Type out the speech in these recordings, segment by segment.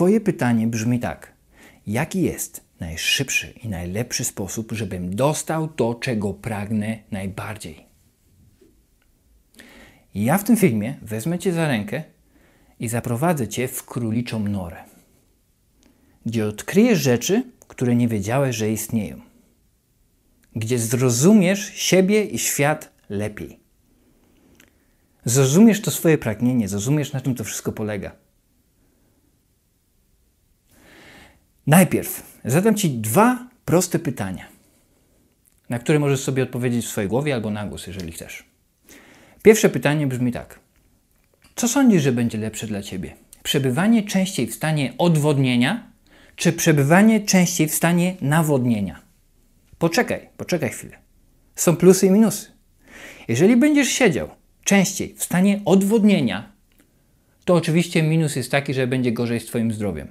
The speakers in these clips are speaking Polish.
Twoje pytanie brzmi tak: jaki jest najszybszy i najlepszy sposób, żebym dostał to, czego pragnę najbardziej? Ja w tym filmie wezmę Cię za rękę i zaprowadzę Cię w króliczą norę, gdzie odkryjesz rzeczy, które nie wiedziałeś, że istnieją, gdzie zrozumiesz siebie i świat lepiej. Zrozumiesz to swoje pragnienie, zrozumiesz na czym to wszystko polega. Najpierw zadam Ci dwa proste pytania, na które możesz sobie odpowiedzieć w swojej głowie albo na głos, jeżeli chcesz. Pierwsze pytanie brzmi tak. Co sądzisz, że będzie lepsze dla Ciebie? Przebywanie częściej w stanie odwodnienia, czy przebywanie częściej w stanie nawodnienia? Poczekaj, poczekaj chwilę. Są plusy i minusy. Jeżeli będziesz siedział częściej w stanie odwodnienia, to oczywiście minus jest taki, że będzie gorzej z Twoim zdrowiem.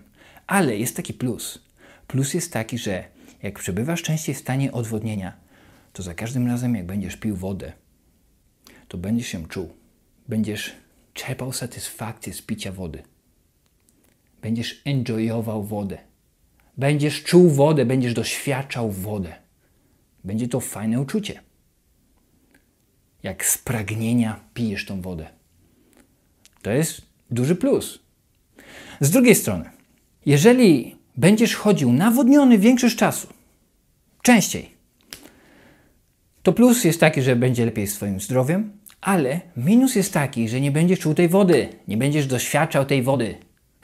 Ale jest taki plus. Plus jest taki, że jak przebywasz częściej w stanie odwodnienia, to za każdym razem, jak będziesz pił wodę, to będziesz się czuł. Będziesz czerpał satysfakcję z picia wody. Będziesz enjoyował wodę. Będziesz czuł wodę, będziesz doświadczał wodę. Będzie to fajne uczucie. Jak z pragnienia pijesz tą wodę. To jest duży plus. Z drugiej strony, jeżeli będziesz chodził nawodniony większość czasu, częściej, to plus jest taki, że będzie lepiej z Twoim zdrowiem, ale minus jest taki, że nie będziesz czuł tej wody, nie będziesz doświadczał tej wody.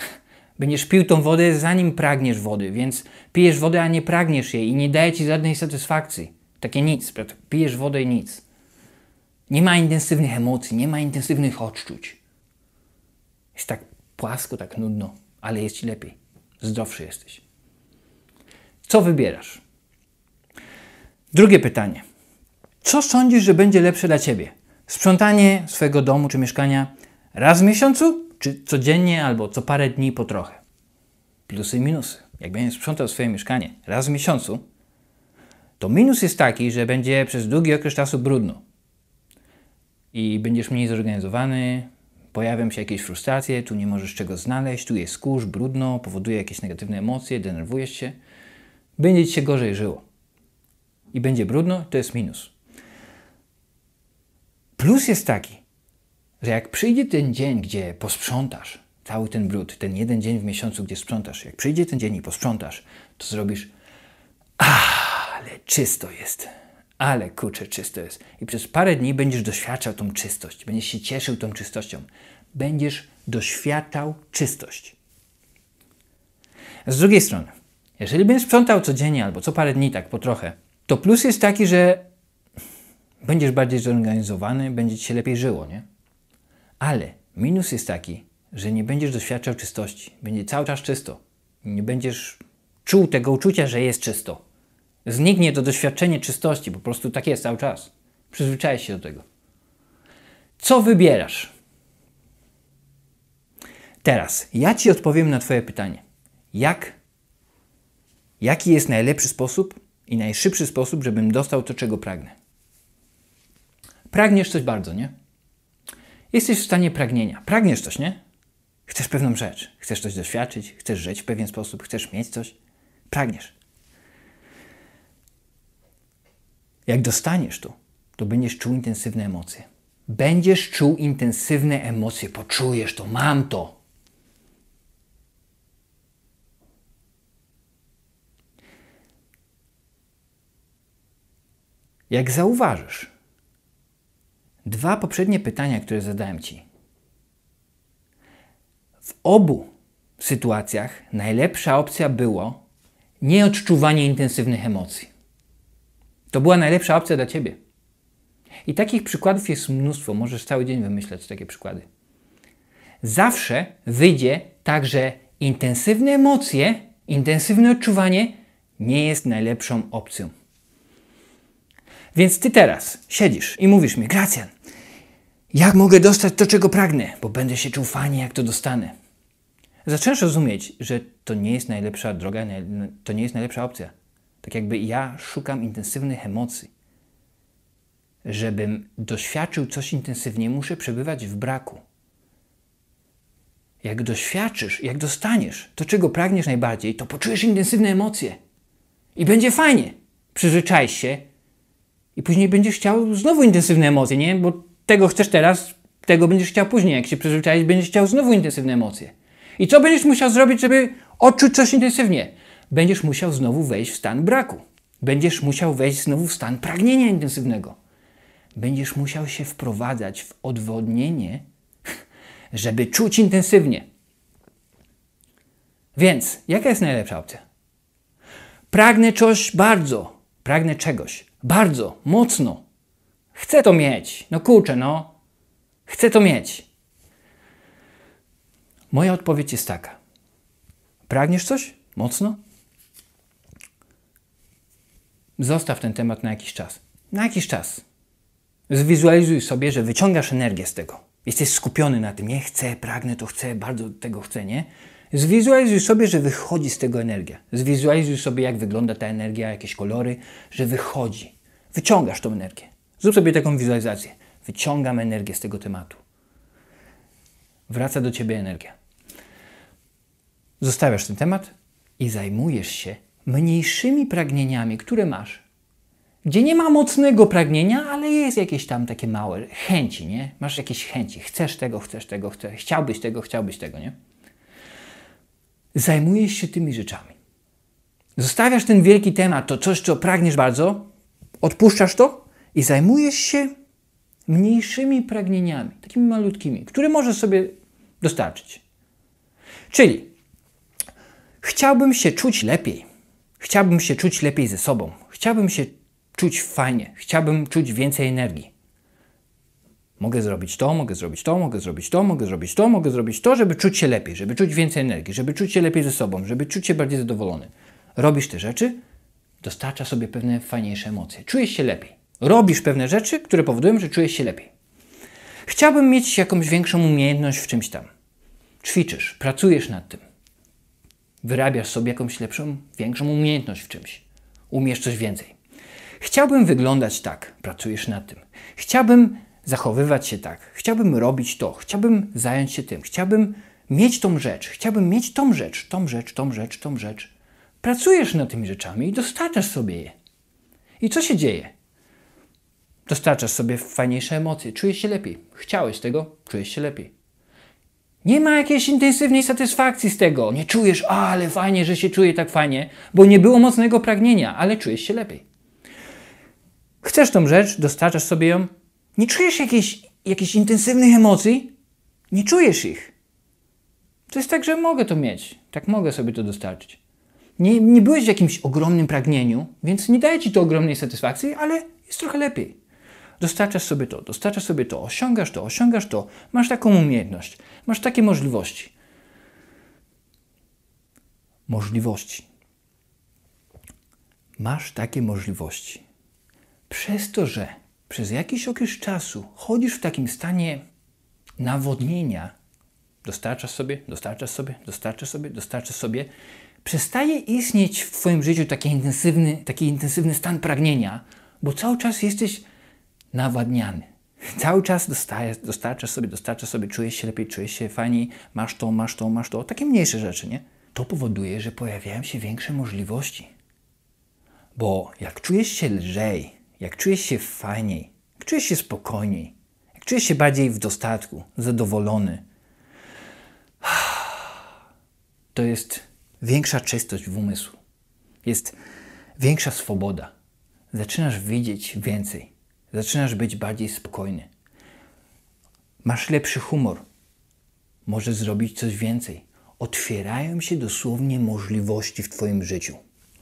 Będziesz pił tą wodę, zanim pragniesz wody, więc pijesz wodę, a nie pragniesz jej i nie daje ci żadnej satysfakcji. Takie nic, pijesz wodę i nic. Nie ma intensywnych emocji, nie ma intensywnych odczuć. Jest tak płasko, tak nudno, ale jest ci lepiej zdrowszy jesteś. Co wybierasz? Drugie pytanie. Co sądzisz, że będzie lepsze dla ciebie? Sprzątanie swojego domu czy mieszkania raz w miesiącu, czy codziennie albo co parę dni po trochę? Plusy i minusy. Jak będziesz sprzątał swoje mieszkanie raz w miesiącu, to minus jest taki, że będzie przez długi okres czasu brudno. I będziesz mniej zorganizowany, pojawią się jakieś frustracje, tu nie możesz czego znaleźć, tu jest kurz, brudno, powoduje jakieś negatywne emocje, denerwujesz się. Będzie ci się gorzej żyło. I będzie brudno, to jest minus. Plus jest taki, że jak przyjdzie ten dzień, gdzie posprzątasz cały ten brud, ten jeden dzień w miesiącu, gdzie sprzątasz, jak przyjdzie ten dzień i posprzątasz, to zrobisz, ale czysto jest ale kurczę, czysto jest. I przez parę dni będziesz doświadczał tą czystość, będziesz się cieszył tą czystością. Będziesz doświadczał czystość. Z drugiej strony, jeżeli będziesz sprzątał codziennie albo co parę dni, tak po trochę, to plus jest taki, że będziesz bardziej zorganizowany, będzie ci się lepiej żyło, nie? Ale minus jest taki, że nie będziesz doświadczał czystości. Będzie cały czas czysto. Nie będziesz czuł tego uczucia, że jest czysto. Zniknie to doświadczenie czystości, po prostu tak jest cały czas. Przyzwyczajaj się do tego. Co wybierasz? Teraz ja Ci odpowiem na Twoje pytanie. Jak? Jaki jest najlepszy sposób i najszybszy sposób, żebym dostał to, czego pragnę? Pragniesz coś bardzo, nie? Jesteś w stanie pragnienia. Pragniesz coś, nie? Chcesz pewną rzecz, chcesz coś doświadczyć, chcesz żyć w pewien sposób, chcesz mieć coś. Pragniesz. Jak dostaniesz to, to będziesz czuł intensywne emocje. Będziesz czuł intensywne emocje, poczujesz to, mam to. Jak zauważysz, dwa poprzednie pytania, które zadałem Ci, w obu sytuacjach najlepsza opcja było nieodczuwanie intensywnych emocji. To była najlepsza opcja dla ciebie. I takich przykładów jest mnóstwo. Możesz cały dzień wymyślać takie przykłady. Zawsze wyjdzie tak, że intensywne emocje, intensywne odczuwanie nie jest najlepszą opcją. Więc ty teraz siedzisz i mówisz mi, Gracjan, jak mogę dostać to, czego pragnę, bo będę się czuł fajnie, jak to dostanę. Zaczynasz rozumieć, że to nie jest najlepsza droga, to nie jest najlepsza opcja. Tak jakby ja szukam intensywnych emocji. Żebym doświadczył coś intensywnie, muszę przebywać w braku. Jak doświadczysz, jak dostaniesz to, czego pragniesz najbardziej, to poczujesz intensywne emocje. I będzie fajnie. Przyzwyczaj się i później będziesz chciał znowu intensywne emocje, nie? Bo tego chcesz teraz, tego będziesz chciał później. Jak się przyzwyczaisz, będziesz chciał znowu intensywne emocje. I co będziesz musiał zrobić, żeby odczuć coś intensywnie? będziesz musiał znowu wejść w stan braku. Będziesz musiał wejść znowu w stan pragnienia intensywnego. Będziesz musiał się wprowadzać w odwodnienie, żeby czuć intensywnie. Więc, jaka jest najlepsza opcja? Pragnę czegoś bardzo, pragnę czegoś bardzo, mocno. Chcę to mieć. No kurczę, no. Chcę to mieć. Moja odpowiedź jest taka. Pragniesz coś? Mocno? Zostaw ten temat na jakiś czas. Na jakiś czas. Zwizualizuj sobie, że wyciągasz energię z tego. Jesteś skupiony na tym. Nie chcę, pragnę, to chcę, bardzo tego chcę, nie? Zwizualizuj sobie, że wychodzi z tego energia. Zwizualizuj sobie, jak wygląda ta energia, jakieś kolory, że wychodzi. Wyciągasz tą energię. Zrób sobie taką wizualizację. Wyciągam energię z tego tematu. Wraca do ciebie energia. Zostawiasz ten temat i zajmujesz się mniejszymi pragnieniami, które masz, gdzie nie ma mocnego pragnienia, ale jest jakieś tam takie małe chęci, nie? Masz jakieś chęci, chcesz tego, chcesz tego, chcesz, chciałbyś tego, chciałbyś tego, nie? Zajmujesz się tymi rzeczami. Zostawiasz ten wielki temat, to coś, co pragniesz bardzo, odpuszczasz to i zajmujesz się mniejszymi pragnieniami, takimi malutkimi, które możesz sobie dostarczyć. Czyli chciałbym się czuć lepiej Chciałbym się czuć lepiej ze sobą. Chciałbym się czuć fajnie. Chciałbym czuć więcej energii. Mogę zrobić to, mogę zrobić to, mogę zrobić to, mogę zrobić to, mogę zrobić to, żeby czuć się lepiej, żeby czuć więcej energii, żeby czuć się lepiej ze sobą, żeby czuć się bardziej zadowolony. Robisz te rzeczy, dostarcza sobie pewne fajniejsze emocje. Czujesz się lepiej. Robisz pewne rzeczy, które powodują, że czujesz się lepiej. Chciałbym mieć jakąś większą umiejętność w czymś tam. Ćwiczysz, pracujesz nad tym wyrabiasz sobie jakąś lepszą, większą umiejętność w czymś. Umiesz coś więcej. Chciałbym wyglądać tak, pracujesz nad tym. Chciałbym zachowywać się tak, chciałbym robić to, chciałbym zająć się tym, chciałbym mieć tą rzecz, chciałbym mieć tą rzecz, tą rzecz, tą rzecz, tą rzecz. Pracujesz nad tymi rzeczami i dostarczasz sobie je. I co się dzieje? Dostarczasz sobie fajniejsze emocje, czujesz się lepiej. Chciałeś tego, czujesz się lepiej. Nie ma jakiejś intensywnej satysfakcji z tego. Nie czujesz, a, ale fajnie, że się czuję tak fajnie, bo nie było mocnego pragnienia, ale czujesz się lepiej. Chcesz tą rzecz, dostarczasz sobie ją, nie czujesz jakichś, jakichś intensywnych emocji, nie czujesz ich. To jest tak, że mogę to mieć, tak mogę sobie to dostarczyć. Nie, nie byłeś w jakimś ogromnym pragnieniu, więc nie daje ci to ogromnej satysfakcji, ale jest trochę lepiej. Dostarczasz sobie to, dostarczasz sobie to, osiągasz to, osiągasz to, masz taką umiejętność. Masz takie możliwości. Możliwości. Masz takie możliwości. Przez to, że przez jakiś okres czasu chodzisz w takim stanie nawodnienia, dostarcza sobie, dostarcza sobie, dostarcza sobie, dostarcza sobie, przestaje istnieć w Twoim życiu taki intensywny, taki intensywny stan pragnienia, bo cały czas jesteś nawadniany. Cały czas dostajesz, sobie, dostarcza sobie, czujesz się lepiej, czujesz się fajniej, masz to, masz to, masz to, takie mniejsze rzeczy, nie? To powoduje, że pojawiają się większe możliwości. Bo jak czujesz się lżej, jak czujesz się fajniej, jak czujesz się spokojniej, jak czujesz się bardziej w dostatku, zadowolony, to jest większa czystość w umysłu, jest większa swoboda. Zaczynasz widzieć więcej Zaczynasz być bardziej spokojny. Masz lepszy humor. Możesz zrobić coś więcej. Otwierają się dosłownie możliwości w Twoim życiu,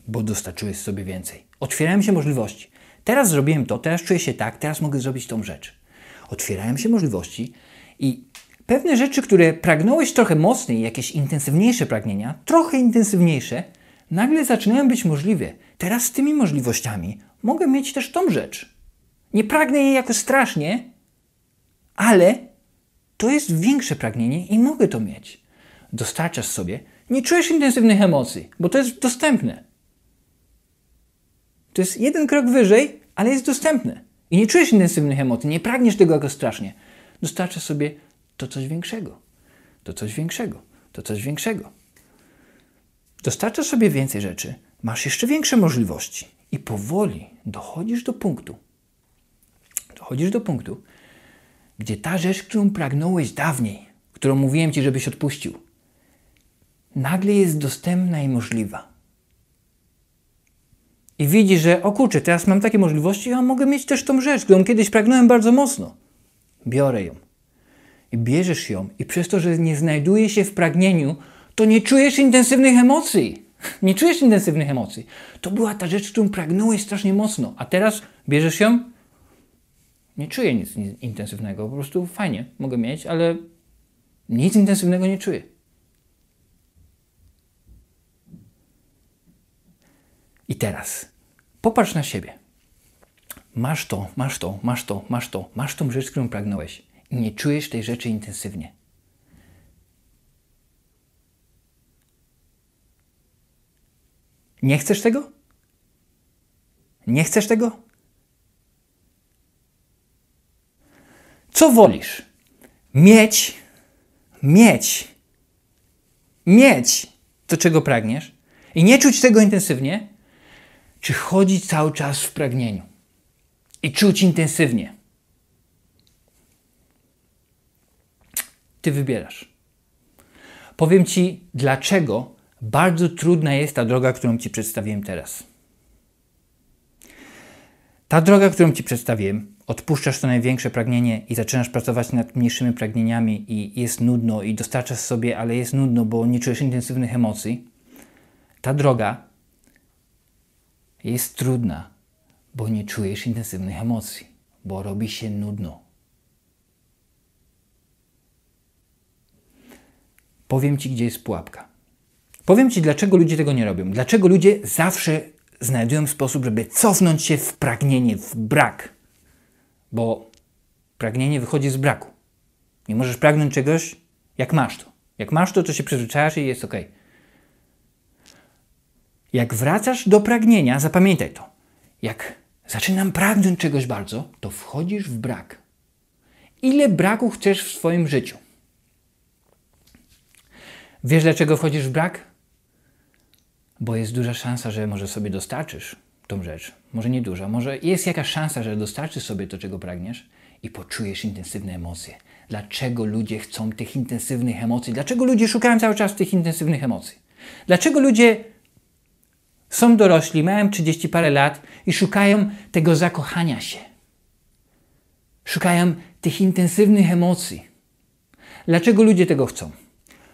bo dostarczyłeś sobie więcej. Otwierają się możliwości. Teraz zrobiłem to, teraz czuję się tak, teraz mogę zrobić tą rzecz. Otwierają się możliwości i pewne rzeczy, które pragnąłeś trochę mocniej, jakieś intensywniejsze pragnienia, trochę intensywniejsze, nagle zaczynają być możliwe. Teraz z tymi możliwościami mogę mieć też tą rzecz. Nie pragnę jej jako strasznie, ale to jest większe pragnienie i mogę to mieć. Dostarczasz sobie, nie czujesz intensywnych emocji, bo to jest dostępne. To jest jeden krok wyżej, ale jest dostępne. I nie czujesz intensywnych emocji, nie pragniesz tego jako strasznie. Dostarczasz sobie to coś większego, to coś większego, to coś większego. Dostarczasz sobie więcej rzeczy, masz jeszcze większe możliwości i powoli dochodzisz do punktu, dochodzisz do punktu, gdzie ta rzecz, którą pragnąłeś dawniej, którą mówiłem ci, żebyś odpuścił, nagle jest dostępna i możliwa. I widzi, że o kurczę, teraz mam takie możliwości, a mogę mieć też tą rzecz, którą kiedyś pragnąłem bardzo mocno. Biorę ją. I bierzesz ją, i przez to, że nie znajduje się w pragnieniu, to nie czujesz intensywnych emocji. Nie czujesz intensywnych emocji. To była ta rzecz, którą pragnąłeś strasznie mocno, a teraz bierzesz ją nie czuję nic intensywnego. Po prostu fajnie mogę mieć, ale nic intensywnego nie czuję. I teraz popatrz na siebie. Masz to, masz to, masz to, masz to, masz tą rzecz, którą pragnąłeś. I nie czujesz tej rzeczy intensywnie. Nie chcesz tego? Nie chcesz tego? Co wolisz? Mieć, mieć, mieć to, czego pragniesz i nie czuć tego intensywnie, czy chodzić cały czas w pragnieniu i czuć intensywnie? Ty wybierasz. Powiem Ci, dlaczego bardzo trudna jest ta droga, którą Ci przedstawiłem teraz. Ta droga, którą Ci przedstawiłem, odpuszczasz to największe pragnienie i zaczynasz pracować nad mniejszymi pragnieniami i jest nudno i dostarczasz sobie, ale jest nudno, bo nie czujesz intensywnych emocji, ta droga jest trudna, bo nie czujesz intensywnych emocji, bo robi się nudno. Powiem Ci, gdzie jest pułapka. Powiem Ci, dlaczego ludzie tego nie robią. Dlaczego ludzie zawsze znajdują sposób, żeby cofnąć się w pragnienie, w brak bo pragnienie wychodzi z braku. Nie możesz pragnąć czegoś, jak masz to. Jak masz to, to się przyzwyczajasz i jest ok. Jak wracasz do pragnienia, zapamiętaj to. Jak zaczynam pragnąć czegoś bardzo, to wchodzisz w brak. Ile braku chcesz w swoim życiu? Wiesz, dlaczego wchodzisz w brak? Bo jest duża szansa, że może sobie dostarczysz tą rzecz. Może nieduża, może jest jakaś szansa, że dostarczysz sobie to, czego pragniesz i poczujesz intensywne emocje. Dlaczego ludzie chcą tych intensywnych emocji? Dlaczego ludzie szukają cały czas tych intensywnych emocji? Dlaczego ludzie są dorośli, mają 30 parę lat i szukają tego zakochania się? Szukają tych intensywnych emocji. Dlaczego ludzie tego chcą?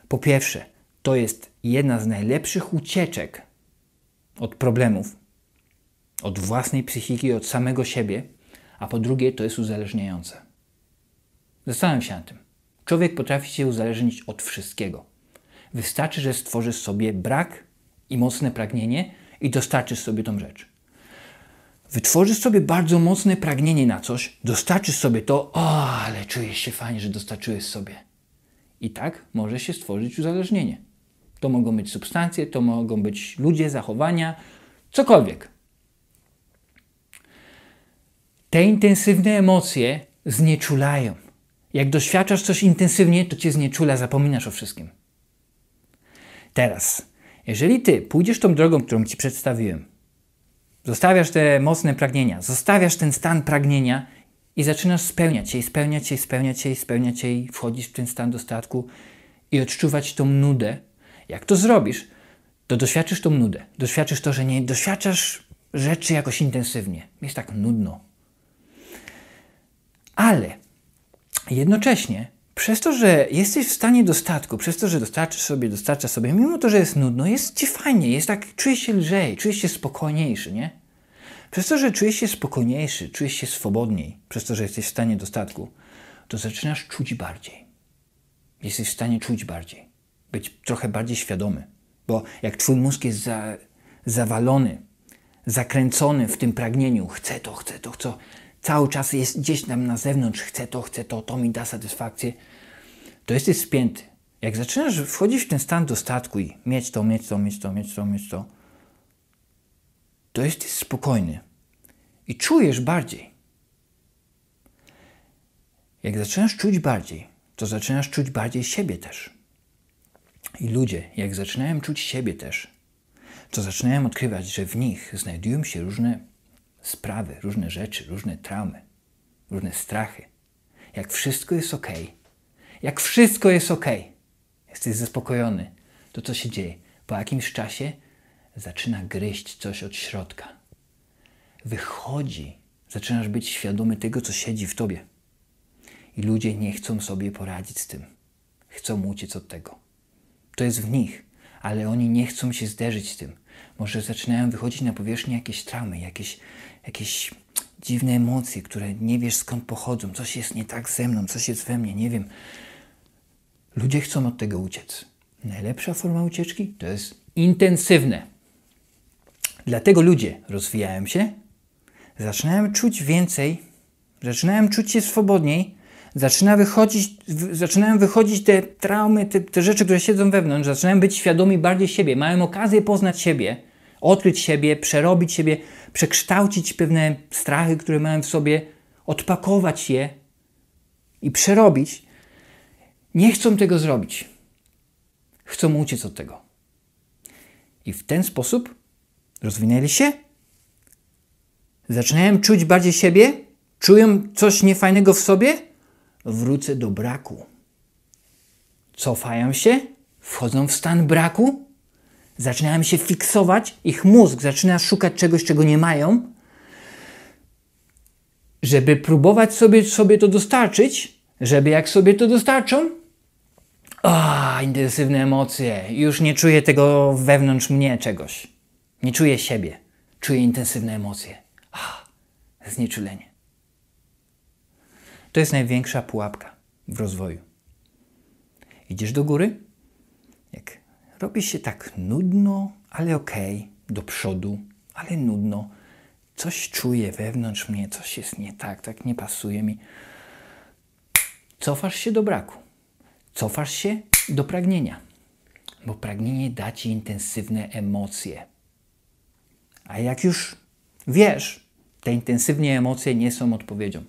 Po pierwsze, to jest jedna z najlepszych ucieczek od problemów, od własnej psychiki, od samego siebie, a po drugie to jest uzależniające. Zastanawiam się na tym. Człowiek potrafi się uzależnić od wszystkiego. Wystarczy, że stworzysz sobie brak i mocne pragnienie i dostarczysz sobie tą rzecz. Wytworzysz sobie bardzo mocne pragnienie na coś, dostarczysz sobie to, o, ale czujesz się fajnie, że dostarczyłeś sobie. I tak może się stworzyć uzależnienie. To mogą być substancje, to mogą być ludzie, zachowania, cokolwiek. Te intensywne emocje znieczulają. Jak doświadczasz coś intensywnie, to cię znieczula, zapominasz o wszystkim. Teraz, jeżeli ty pójdziesz tą drogą, którą ci przedstawiłem, zostawiasz te mocne pragnienia, zostawiasz ten stan pragnienia i zaczynasz spełniać je, spełniać je, spełniać je, spełniać je, wchodzisz w ten stan dostatku i odczuwać tą nudę. Jak to zrobisz, to doświadczysz tą nudę. Doświadczysz to, że nie doświadczasz rzeczy jakoś intensywnie. Jest tak nudno, ale jednocześnie przez to, że jesteś w stanie dostatku, przez to, że dostarczysz sobie, dostarcza sobie, mimo to, że jest nudno, jest ci fajnie, jest tak, czujesz się lżej, czujesz się spokojniejszy, nie? Przez to, że czujesz się spokojniejszy, czujesz się swobodniej, przez to, że jesteś w stanie dostatku, to zaczynasz czuć bardziej. Jesteś w stanie czuć bardziej, być trochę bardziej świadomy, bo jak twój mózg jest za, zawalony, zakręcony w tym pragnieniu, chcę to, chcę to, chcę, cały czas jest gdzieś tam na zewnątrz, chcę to, chcę to, to mi da satysfakcję, to jesteś spięty. Jak zaczynasz wchodzić w ten stan dostatku i mieć to, mieć to, mieć to, mieć to, mieć to, to jesteś spokojny i czujesz bardziej. Jak zaczynasz czuć bardziej, to zaczynasz czuć bardziej siebie też. I ludzie, jak zaczynają czuć siebie też, to zaczynają odkrywać, że w nich znajdują się różne sprawy, różne rzeczy, różne traumy, różne strachy. Jak wszystko jest ok, jak wszystko jest ok, jesteś zaspokojony, to co się dzieje? Po jakimś czasie zaczyna gryźć coś od środka. Wychodzi, zaczynasz być świadomy tego, co siedzi w tobie. I ludzie nie chcą sobie poradzić z tym. Chcą uciec od tego. To jest w nich, ale oni nie chcą się zderzyć z tym. Może zaczynają wychodzić na powierzchnię jakieś traumy, jakieś jakieś dziwne emocje, które nie wiesz skąd pochodzą, coś jest nie tak ze mną, coś jest we mnie, nie wiem. Ludzie chcą od tego uciec. Najlepsza forma ucieczki to jest intensywne. Dlatego ludzie rozwijałem się, zaczynałem czuć więcej, zaczynałem czuć się swobodniej, zaczyna wychodzić, zaczynają wychodzić te traumy, te, te rzeczy, które siedzą wewnątrz, zaczynałem być świadomi bardziej siebie, miałem okazję poznać siebie odkryć siebie, przerobić siebie, przekształcić pewne strachy, które miałem w sobie, odpakować je i przerobić, nie chcą tego zrobić. Chcą uciec od tego. I w ten sposób rozwinęli się, zaczynałem czuć bardziej siebie, Czują coś niefajnego w sobie, wrócę do braku. Cofają się, wchodzą w stan braku zaczynają się fiksować, ich mózg zaczyna szukać czegoś, czego nie mają, żeby próbować sobie, sobie to dostarczyć, żeby jak sobie to dostarczą, a, intensywne emocje, już nie czuję tego wewnątrz mnie czegoś. Nie czuję siebie, czuję intensywne emocje. A, znieczulenie. To jest największa pułapka w rozwoju. Idziesz do góry, jak Robi się tak nudno, ale okej, okay, do przodu, ale nudno. Coś czuję wewnątrz mnie, coś jest nie tak, tak nie pasuje mi. Cofasz się do braku. Cofasz się do pragnienia, bo pragnienie da ci intensywne emocje. A jak już wiesz, te intensywne emocje nie są odpowiedzią.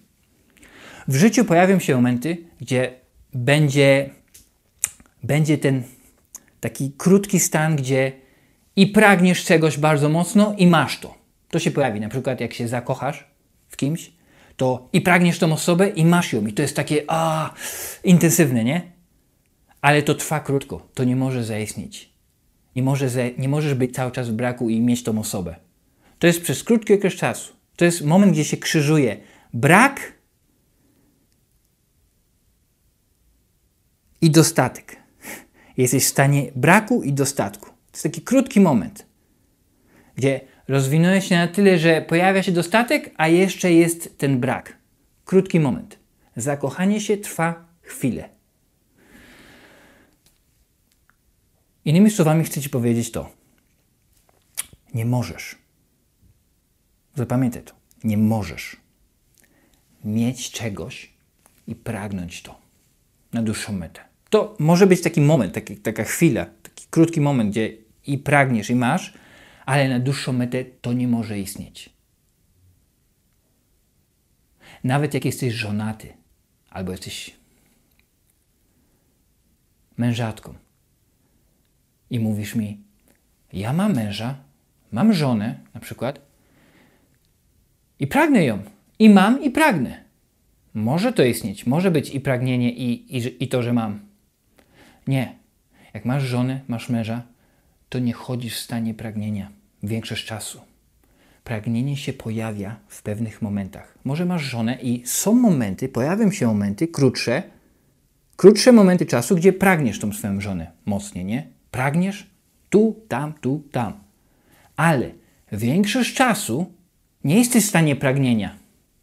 W życiu pojawią się momenty, gdzie będzie, będzie ten Taki krótki stan, gdzie i pragniesz czegoś bardzo mocno i masz to. To się pojawi na przykład, jak się zakochasz w kimś, to i pragniesz tą osobę i masz ją. I to jest takie a, intensywne, nie? Ale to trwa krótko. To nie może zaistnieć. Nie, może nie możesz być cały czas w braku i mieć tą osobę. To jest przez krótki okres czasu. To jest moment, gdzie się krzyżuje brak i dostatek jesteś w stanie braku i dostatku. To jest taki krótki moment, gdzie rozwinąłeś się na tyle, że pojawia się dostatek, a jeszcze jest ten brak. Krótki moment. Zakochanie się trwa chwilę. Innymi słowami, chcę Ci powiedzieć to. Nie możesz. Zapamiętaj to. Nie możesz mieć czegoś i pragnąć to na dłuższą metę to może być taki moment, taki, taka chwila, taki krótki moment, gdzie i pragniesz, i masz, ale na dłuższą metę to nie może istnieć. Nawet jak jesteś żonaty, albo jesteś mężatką i mówisz mi, ja mam męża, mam żonę na przykład i pragnę ją, i mam, i pragnę. Może to istnieć, może być i pragnienie, i, i, i to, że mam. Nie. Jak masz żonę, masz męża, to nie chodzisz w stanie pragnienia większość czasu. Pragnienie się pojawia w pewnych momentach. Może masz żonę i są momenty, pojawią się momenty krótsze, krótsze momenty czasu, gdzie pragniesz tą swoją żonę mocniej, nie? Pragniesz tu, tam, tu, tam. Ale większość czasu nie jesteś w stanie pragnienia.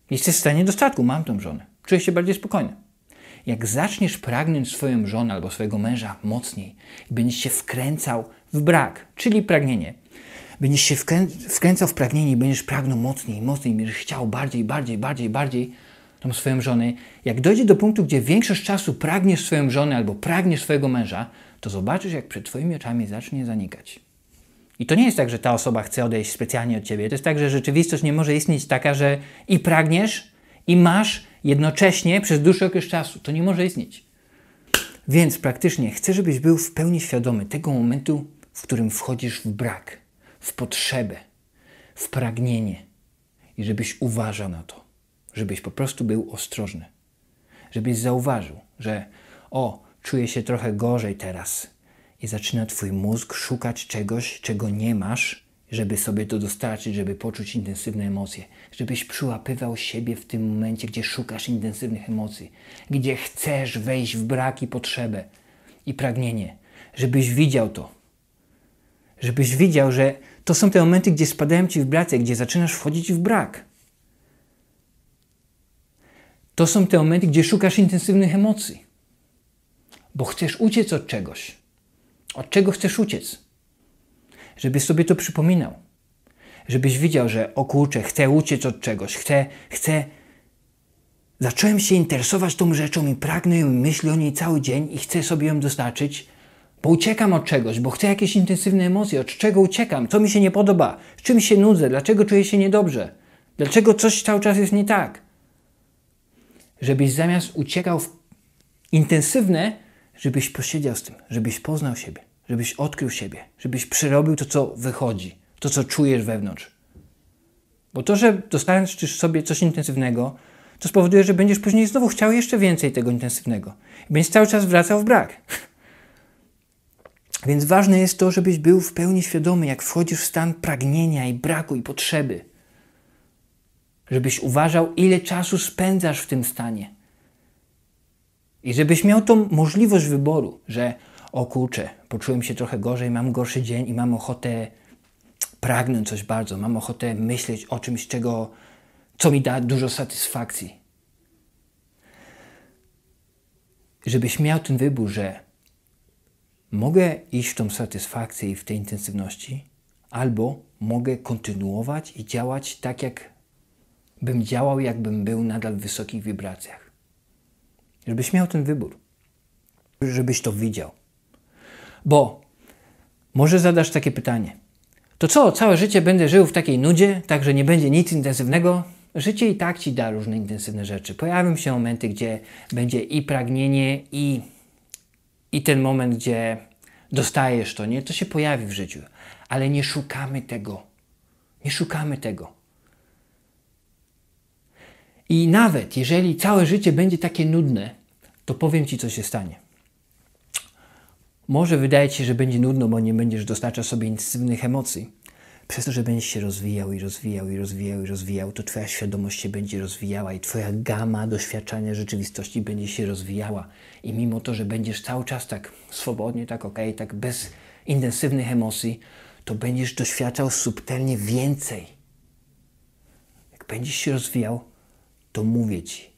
Jesteś w stanie dostatku. Mam tą żonę. Czuję się bardziej spokojny jak zaczniesz pragnąć swoją żonę albo swojego męża mocniej będziesz się wkręcał w brak, czyli pragnienie, będziesz się wkrę wkręcał w pragnienie i będziesz pragnął mocniej, mocniej, będziesz chciał bardziej, bardziej, bardziej, bardziej tą swoją żonę, jak dojdzie do punktu, gdzie większość czasu pragniesz swoją żonę albo pragniesz swojego męża, to zobaczysz, jak przed Twoimi oczami zacznie zanikać. I to nie jest tak, że ta osoba chce odejść specjalnie od ciebie. To jest tak, że rzeczywistość nie może istnieć taka, że i pragniesz, i masz, jednocześnie przez dłuższy okres czasu. To nie może istnieć. Więc praktycznie chcę, żebyś był w pełni świadomy tego momentu, w którym wchodzisz w brak, w potrzebę, w pragnienie i żebyś uważał na to, żebyś po prostu był ostrożny, żebyś zauważył, że o, czuję się trochę gorzej teraz i zaczyna twój mózg szukać czegoś, czego nie masz żeby sobie to dostarczyć, żeby poczuć intensywne emocje, żebyś przyłapywał siebie w tym momencie, gdzie szukasz intensywnych emocji, gdzie chcesz wejść w brak i potrzebę i pragnienie, żebyś widział to, żebyś widział, że to są te momenty, gdzie spadają ci bracie, gdzie zaczynasz wchodzić w brak. To są te momenty, gdzie szukasz intensywnych emocji, bo chcesz uciec od czegoś. Od czego chcesz uciec? żebyś sobie to przypominał. Żebyś widział, że o kurczę, chcę uciec od czegoś, chcę, chcę. Zacząłem się interesować tą rzeczą i pragnę ją, myślę o niej cały dzień i chcę sobie ją dostarczyć, bo uciekam od czegoś, bo chcę jakieś intensywne emocje, od czego uciekam, co mi się nie podoba, z czym się nudzę, dlaczego czuję się niedobrze, dlaczego coś cały czas jest nie tak. Żebyś zamiast uciekał w intensywne, żebyś posiedział z tym, żebyś poznał siebie żebyś odkrył siebie, żebyś przerobił to, co wychodzi, to, co czujesz wewnątrz. Bo to, że dostaniesz sobie coś intensywnego, to spowoduje, że będziesz później znowu chciał jeszcze więcej tego intensywnego. będziesz cały czas wracał w brak. Więc ważne jest to, żebyś był w pełni świadomy, jak wchodzisz w stan pragnienia i braku i potrzeby. Żebyś uważał, ile czasu spędzasz w tym stanie. I żebyś miał tą możliwość wyboru, że o kurczę, poczułem się trochę gorzej, mam gorszy dzień i mam ochotę, pragnę coś bardzo, mam ochotę myśleć o czymś, czego, co mi da dużo satysfakcji. Żebyś miał ten wybór, że mogę iść w tą satysfakcję i w tej intensywności, albo mogę kontynuować i działać tak, jak bym działał, jakbym był nadal w wysokich wibracjach. Żebyś miał ten wybór, żebyś to widział. Bo może zadasz takie pytanie. To co, całe życie będę żył w takiej nudzie, tak że nie będzie nic intensywnego? Życie i tak ci da różne intensywne rzeczy. Pojawią się momenty, gdzie będzie i pragnienie, i, i ten moment, gdzie dostajesz to, nie? To się pojawi w życiu, ale nie szukamy tego. Nie szukamy tego. I nawet jeżeli całe życie będzie takie nudne, to powiem ci, co się stanie. Może wydaje Ci się, że będzie nudno, bo nie będziesz dostarczał sobie intensywnych emocji. Przez to, że będziesz się rozwijał i rozwijał i rozwijał i rozwijał, to Twoja świadomość się będzie rozwijała i Twoja gama doświadczania rzeczywistości będzie się rozwijała. I mimo to, że będziesz cały czas tak swobodnie, tak ok, tak bez intensywnych emocji, to będziesz doświadczał subtelnie więcej. Jak będziesz się rozwijał, to mówię Ci,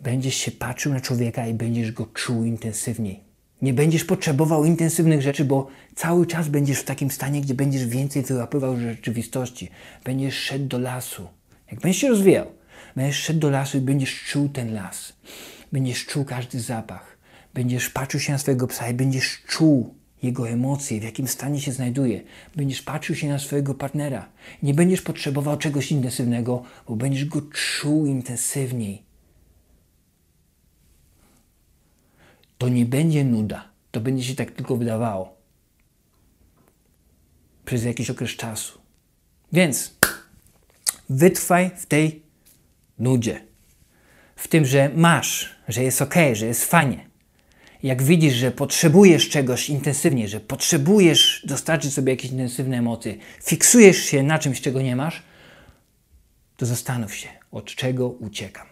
będziesz się patrzył na człowieka i będziesz go czuł intensywniej nie będziesz potrzebował intensywnych rzeczy, bo cały czas będziesz w takim stanie, gdzie będziesz więcej wyłapywał rzeczywistości. Będziesz szedł do lasu. Jak będziesz się rozwijał, będziesz szedł do lasu i będziesz czuł ten las. Będziesz czuł każdy zapach. Będziesz patrzył się na swojego psa i będziesz czuł jego emocje, w jakim stanie się znajduje. Będziesz patrzył się na swojego partnera. Nie będziesz potrzebował czegoś intensywnego, bo będziesz go czuł intensywniej to nie będzie nuda. To będzie się tak tylko wydawało. Przez jakiś okres czasu. Więc wytrwaj w tej nudzie. W tym, że masz, że jest ok, że jest fajnie. Jak widzisz, że potrzebujesz czegoś intensywnie, że potrzebujesz dostarczyć sobie jakieś intensywne emocje, fiksujesz się na czymś, czego nie masz, to zastanów się, od czego uciekam.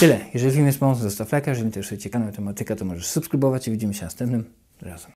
Tyle. Jeżeli film jest pomocny, zostaw lajka. Jeżeli interesuje Cię kanał tematyka, to możesz subskrybować i widzimy się następnym razem.